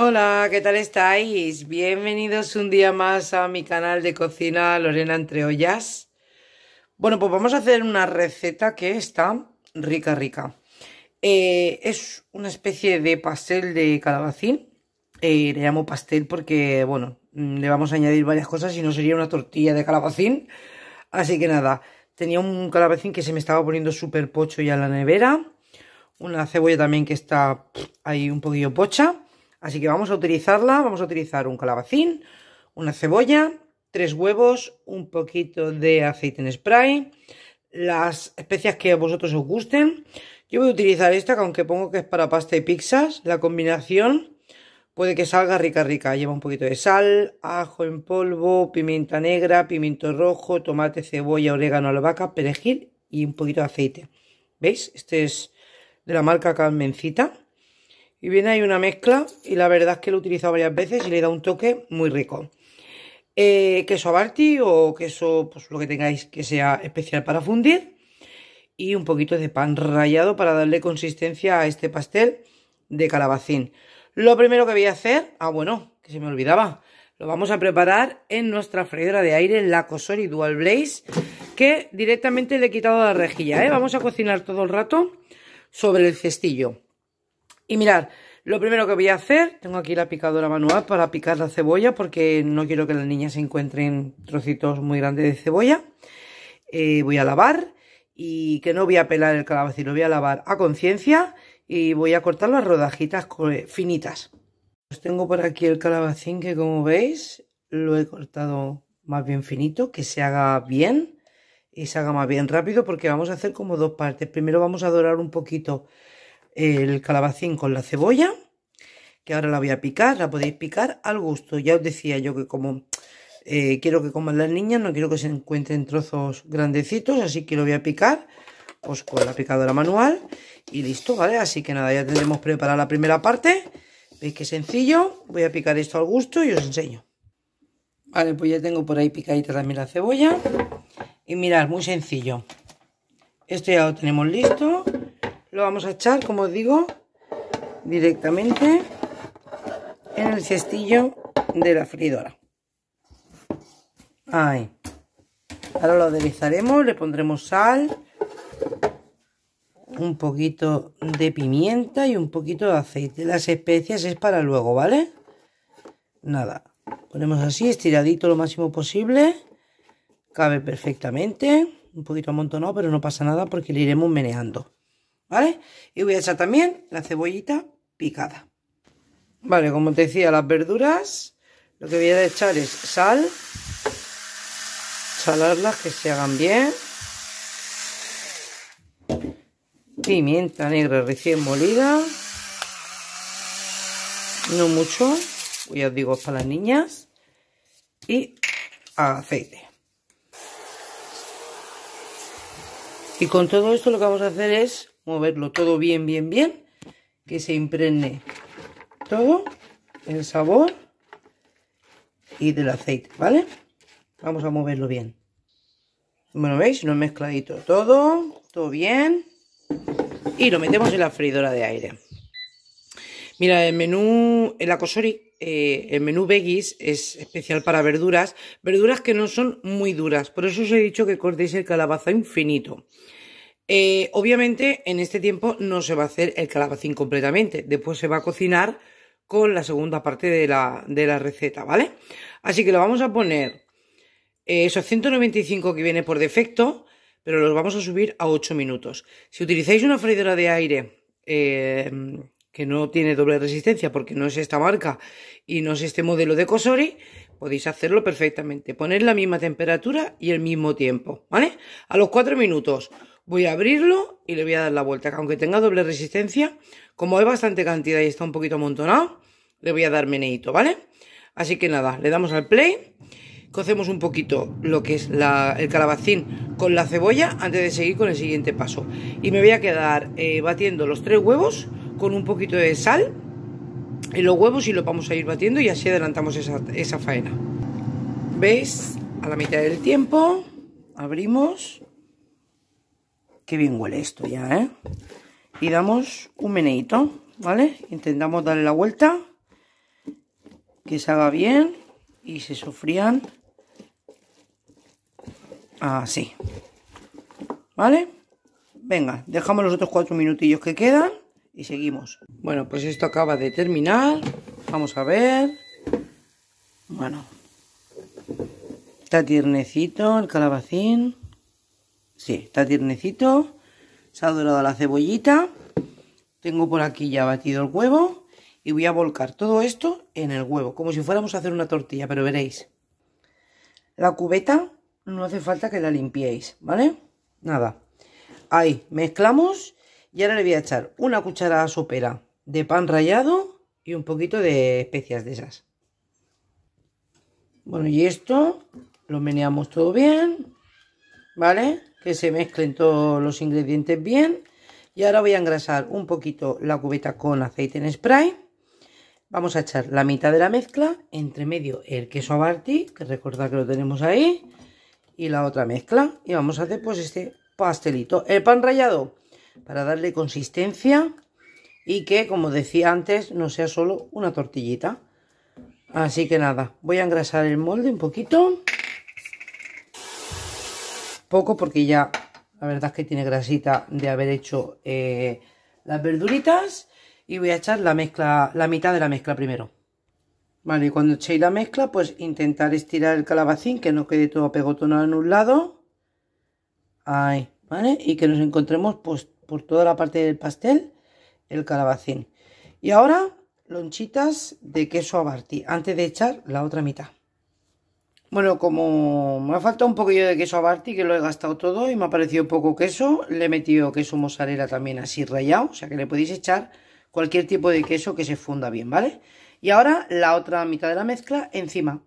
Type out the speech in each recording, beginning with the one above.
Hola, ¿qué tal estáis? Bienvenidos un día más a mi canal de cocina Lorena Entre Ollas. Bueno, pues vamos a hacer una receta que está rica, rica. Eh, es una especie de pastel de calabacín. Eh, le llamo pastel porque, bueno, mm, le vamos a añadir varias cosas y no sería una tortilla de calabacín. Así que nada, tenía un calabacín que se me estaba poniendo súper pocho ya en la nevera. Una cebolla también que está ahí un poquillo pocha Así que vamos a utilizarla, vamos a utilizar un calabacín, una cebolla, tres huevos, un poquito de aceite en spray, las especias que a vosotros os gusten. Yo voy a utilizar esta, que aunque pongo que es para pasta y pizzas, la combinación puede que salga rica, rica. Lleva un poquito de sal, ajo en polvo, pimienta negra, pimiento rojo, tomate, cebolla, orégano, albahaca, perejil y un poquito de aceite. ¿Veis? Este es de la marca Carmencita. Y viene ahí una mezcla y la verdad es que lo he utilizado varias veces y le da un toque muy rico. Eh, queso abarti o queso, pues lo que tengáis que sea especial para fundir. Y un poquito de pan rallado para darle consistencia a este pastel de calabacín. Lo primero que voy a hacer, ah bueno, que se me olvidaba, lo vamos a preparar en nuestra freidora de aire, la Cosori Dual Blaze, que directamente le he quitado la rejilla, ¿eh? Vamos a cocinar todo el rato sobre el cestillo. Y mirar, lo primero que voy a hacer, tengo aquí la picadora manual para picar la cebolla porque no quiero que las niñas se encuentren trocitos muy grandes de cebolla. Eh, voy a lavar y que no voy a pelar el calabacín, lo voy a lavar a conciencia y voy a cortar las rodajitas finitas. Os pues tengo por aquí el calabacín que como veis lo he cortado más bien finito, que se haga bien y se haga más bien rápido porque vamos a hacer como dos partes. Primero vamos a dorar un poquito el calabacín con la cebolla, que ahora la voy a picar, la podéis picar al gusto. Ya os decía yo que como eh, quiero que coman las niñas, no quiero que se encuentren trozos grandecitos, así que lo voy a picar pues con la picadora manual y listo, ¿vale? Así que nada, ya tendremos preparada la primera parte. ¿Veis que sencillo? Voy a picar esto al gusto y os enseño. Vale, pues ya tengo por ahí picadita también la cebolla. Y mirad, muy sencillo. Esto ya lo tenemos listo. Lo vamos a echar, como os digo, directamente en el cestillo de la fridora. Ahí. Ahora lo adelizaremos, le pondremos sal, un poquito de pimienta y un poquito de aceite. Las especias es para luego, ¿vale? Nada, ponemos así, estiradito lo máximo posible. Cabe perfectamente, un poquito amontonado, pero no pasa nada porque le iremos meneando. ¿vale? Y voy a echar también la cebollita picada. Vale, como te decía, las verduras, lo que voy a echar es sal, salarlas que se hagan bien, pimienta negra recién molida, no mucho, ya os digo, es para las niñas, y aceite. Y con todo esto lo que vamos a hacer es moverlo todo bien, bien, bien, que se impregne todo el sabor y del aceite, ¿vale? Vamos a moverlo bien. Bueno, ¿veis? Lo he mezcladito todo, todo bien. Y lo metemos en la freidora de aire. Mira, el menú, el acosori, eh, el menú veggies es especial para verduras. Verduras que no son muy duras. Por eso os he dicho que cortéis el calabaza infinito. Eh, obviamente en este tiempo no se va a hacer el calabacín completamente, después se va a cocinar con la segunda parte de la, receta, ¿vale? Así que lo vamos a poner eh, esos 195 que viene por defecto, pero los vamos a subir a 8 minutos. Si utilizáis una freidora de aire eh, que no tiene doble resistencia porque no es esta marca y no es este modelo de Cosori, podéis hacerlo perfectamente. Poner la misma temperatura y el mismo tiempo, ¿vale? A los 4 minutos Voy a abrirlo y le voy a dar la vuelta, que aunque tenga doble resistencia, como hay bastante cantidad y está un poquito amontonado, le voy a dar meneito, ¿vale? Así que nada, le damos al play, cocemos un poquito lo que es el calabacín con la cebolla antes de seguir con el siguiente paso. Y me voy a quedar eh, batiendo los tres huevos con un poquito de sal en los huevos y lo vamos a ir batiendo y así adelantamos esa, esa faena. ¿Veis? A la mitad del tiempo abrimos Qué bien huele esto ya, ¿eh? Y damos un meneito, ¿vale? Intentamos darle la vuelta. Que se haga bien. Y se sofrían. Así. ¿Vale? Venga, dejamos los otros cuatro minutillos que quedan y seguimos. Bueno, pues esto acaba de terminar. Vamos a ver. Bueno. Está tiernecito el calabacín. Sí, está tiernecito. Se ha dorado la cebollita. Tengo por aquí ya batido el huevo. Y voy a volcar todo esto en el huevo, como si fuéramos a hacer una tortilla, pero veréis. La cubeta no hace falta que la limpiéis, ¿vale? Nada. Ahí, mezclamos y ahora le voy a echar una cucharada sopera de pan rallado y un poquito de especias de esas. Bueno, y esto lo meneamos todo bien, ¿vale? que se mezclen todos los ingredientes bien. Y ahora voy a engrasar un poquito la cubeta con aceite en spray. Vamos a echar la mitad de la mezcla, entre medio el queso abarti, que recordad que lo tenemos ahí, y la otra mezcla. Y vamos a hacer pues este pastelito. El pan rallado, para darle consistencia y que, como decía antes, no sea solo una tortillita. Así que nada, voy a engrasar el molde un poquito poco porque ya la verdad es que tiene grasita de haber hecho eh, las verduritas. Y voy a echar la mezcla, la mitad de la mezcla primero. Vale, y cuando echéis la mezcla, pues intentar estirar el calabacín, que no quede todo pegotonado en un lado. Ahí, ¿vale? Y que nos encontremos pues, por toda la parte del pastel el calabacín. Y ahora, lonchitas de queso abartí, antes de echar la otra mitad. Bueno, como me ha faltado un poquillo de queso abarti, que lo he gastado todo y me ha parecido poco queso, le he metido queso mozzarella también así rayado, o sea que le podéis echar cualquier tipo de queso que se funda bien, ¿vale? Y ahora la otra mitad de la mezcla encima.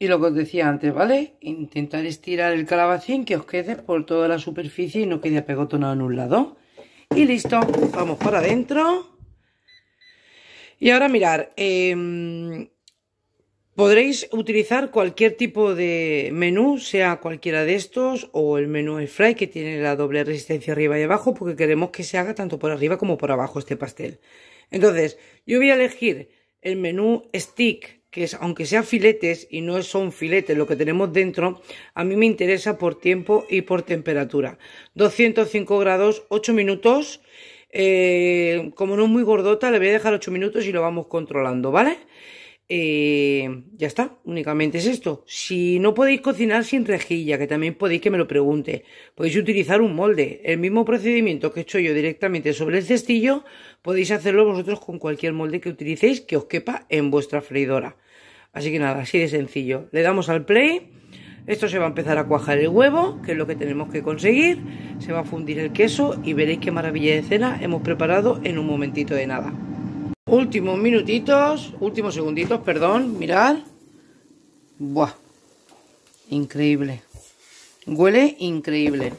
Y lo que os decía antes, ¿vale? Intentar estirar el calabacín que os quede por toda la superficie y no quede pegotón en un lado. Y listo, vamos para adentro. Y ahora mirar, eh Podréis utilizar cualquier tipo de menú, sea cualquiera de estos o el menú el fry que tiene la doble resistencia arriba y abajo porque queremos que se haga tanto por arriba como por abajo este pastel. Entonces, yo voy a elegir el menú stick, que es aunque sea filetes y no son filetes lo que tenemos dentro, a mí me interesa por tiempo y por temperatura. 205 grados, 8 minutos. Eh, como no es muy gordota, le voy a dejar 8 minutos y lo vamos controlando, ¿vale? vale eh, ya está, únicamente es esto. Si no podéis cocinar sin rejilla, que también podéis que me lo pregunte, podéis utilizar un molde. El mismo procedimiento que he hecho yo directamente sobre el cestillo, podéis hacerlo vosotros con cualquier molde que utilicéis que os quepa en vuestra freidora. Así que nada, así de sencillo. Le damos al play. Esto se va a empezar a cuajar el huevo, que es lo que tenemos que conseguir. Se va a fundir el queso y veréis qué maravilla de cena hemos preparado en un momentito de nada. Últimos minutitos, últimos segunditos, perdón, mirad. Buah, increíble. Huele increíble.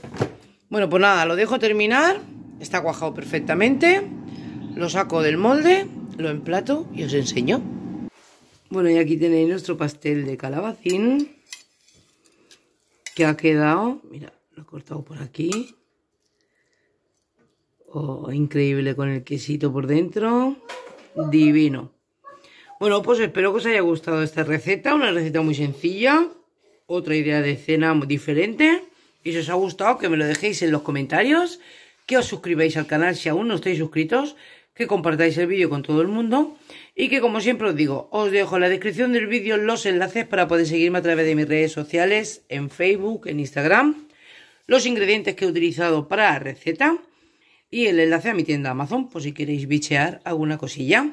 Bueno, pues nada, lo dejo terminar. Está cuajado perfectamente. Lo saco del molde, lo emplato y os enseño. Bueno, y aquí tenéis nuestro pastel de calabacín. Que ha quedado, mira, lo he cortado por aquí. Oh, increíble con el quesito por dentro divino. Bueno, pues espero que os haya gustado esta receta, una receta muy sencilla, otra idea de cena muy diferente. Y si os ha gustado, que me lo dejéis en los comentarios, que os suscribáis al canal si aún no estáis suscritos, que compartáis el vídeo con todo el mundo y que como siempre os digo, os dejo en la descripción del vídeo los enlaces para poder seguirme a través de mis redes sociales, en Facebook, en Instagram, los ingredientes que he utilizado para la receta y el enlace a mi tienda Amazon por si queréis bichear alguna cosilla.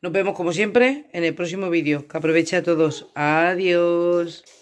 Nos vemos como siempre en el próximo vídeo. Que aproveche a todos. Adiós.